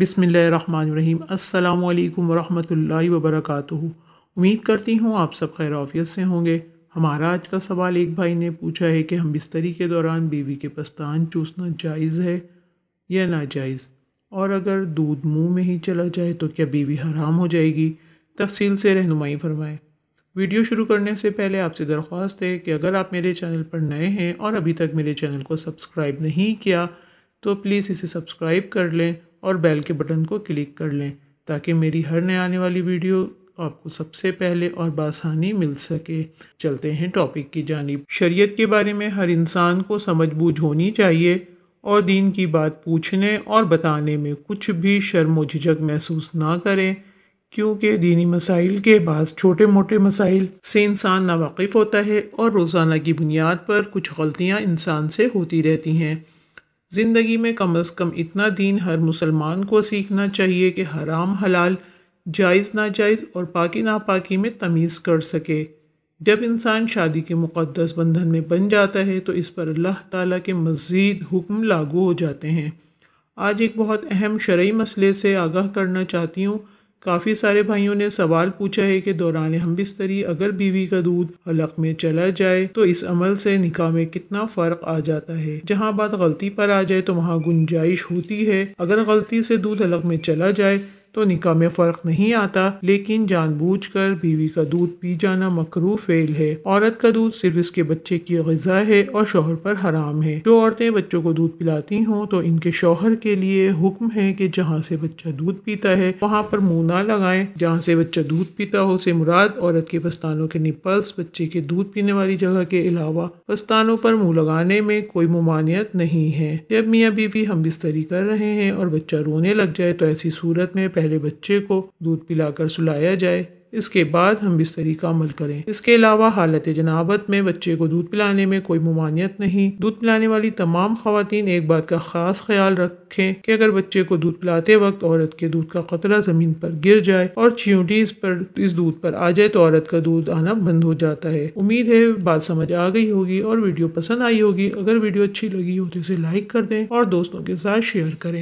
बिसमीम् अल्लाम वरहमल वबरक उम्मीद करती हूँ आप सब खैर ऑफियत से होंगे हमारा आज का सवाल एक भाई ने पूछा है कि हम बिस्तरी के दौरान बीवी के पस्तान चूसना जायज़ है या नाजायज़ और अगर दूध मुंह में ही चला जाए तो क्या बीवी हराम हो जाएगी तफसील से रहनुमाई फरमाएं वीडियो शुरू करने से पहले आपसे दरख्वास्त है कि अगर आप मेरे चैनल पर नए हैं और अभी तक मेरे चैनल को सब्सक्राइब नहीं किया तो प्लीज़ इसे सब्सक्राइब कर लें और बेल के बटन को क्लिक कर लें ताकि मेरी हर नए आने वाली वीडियो आपको सबसे पहले और बासानी मिल सके चलते हैं टॉपिक की जानब शरीयत के बारे में हर इंसान को समझ बूझ होनी चाहिए और दीन की बात पूछने और बताने में कुछ भी शर्म झिझक महसूस ना करें क्योंकि दीनी मसाइल के बाद छोटे मोटे मसाइल से इंसान नावाकिफ़ होता है और रोज़ाना की बुनियाद पर कुछ गलतियाँ इंसान से होती रहती हैं ज़िंदगी में कम अज़ कम इतना दीन हर मुसलमान को सीखना चाहिए कि हराम हलाल जायज़ नाजायज़ और पाकि नापाकि में तमीज़ कर सके जब इंसान शादी के मुक़दस बंधन में बन जाता है तो इस पर अल्लाह ताला के मज़ीद हुक्म लागू हो जाते हैं आज एक बहुत अहम शर्य मसले से आगाह करना चाहती हूँ काफ़ी सारे भाइयों ने सवाल पूछा है कि दौरान हम बिस्तरी अगर बीवी का दूध हलक में चला जाए तो इस अमल से निकाह में कितना फ़र्क आ जाता है जहाँ बात गलती पर आ जाए तो वहाँ गुंजाइश होती है अगर गलती से दूध हलक में चला जाए तो निका में फ़र्क नहीं आता लेकिन जानबूझकर बीवी का दूध पी जाना मकरू फेल है औरत का दूध सिर्फ इसके बच्चे की गजा है और शोहर पर हराम है जो औरतें बच्चों को दूध पिलाती हों तो इनके शोहर के लिए हुक्म है कि जहाँ से बच्चा दूध पीता है वहाँ पर मुँह ना लगाए जहाँ से बच्चा दूध पीता हो से मुराद औरत के पस्तानों के निपल्स बच्चे के दूध पीने वाली जगह के अलावा पस्तानों पर मुँह लगाने में कोई ममानियत नहीं है जब मियाँ बीवी हम बिस्तरी कर रहे हैं और बच्चा रोने लग जाए तो ऐसी सूरत में पहले बच्चे को दूध पिलाकर सुलाया जाए इसके बाद हम बिस्तरी का अमल करें इसके अलावा हालत जनाबत में बच्चे को दूध पिलाने में कोई ममानियत नहीं दूध पिलाने वाली तमाम खातन एक बात का खास ख्याल रखें कि अगर बच्चे को दूध पिलाते वक्त औरत के दूध का खतरा ज़मीन पर गिर जाए और चींटी इस पर इस दूध पर आ जाए तो औरत का दूध आना बंद हो जाता है उम्मीद है बात समझ आ गई होगी और वीडियो पसंद आई होगी अगर वीडियो अच्छी लगी हो तो इसे लाइक कर दें और दोस्तों के साथ शेयर करें